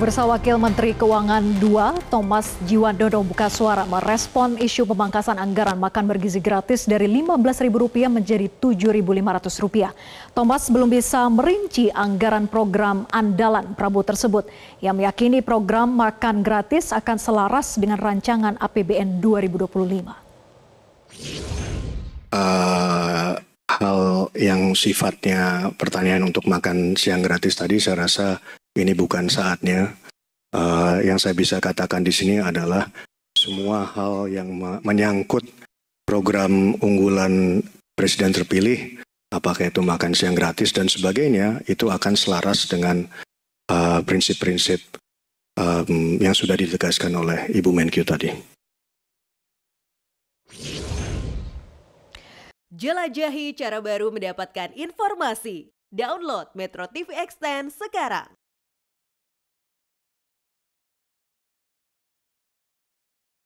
Pemirsa Wakil Menteri Keuangan II, Thomas Jiwandono buka suara merespon isu pemangkasan anggaran makan bergizi gratis dari Rp15.000 menjadi Rp7.500. Thomas belum bisa merinci anggaran program andalan Prabowo tersebut. Ia meyakini program makan gratis akan selaras dengan rancangan APBN 2025. Uh, hal yang sifatnya pertanyaan untuk makan siang gratis tadi saya rasa ini bukan saatnya. Uh, yang saya bisa katakan di sini adalah semua hal yang menyangkut program unggulan presiden terpilih, apakah itu makan siang gratis dan sebagainya, itu akan selaras dengan eh, prinsip-prinsip uh, um, yang sudah ditegaskan oleh Ibu Menkyu tadi. Jelajahi cara baru mendapatkan informasi. Download Metro TV Extend sekarang.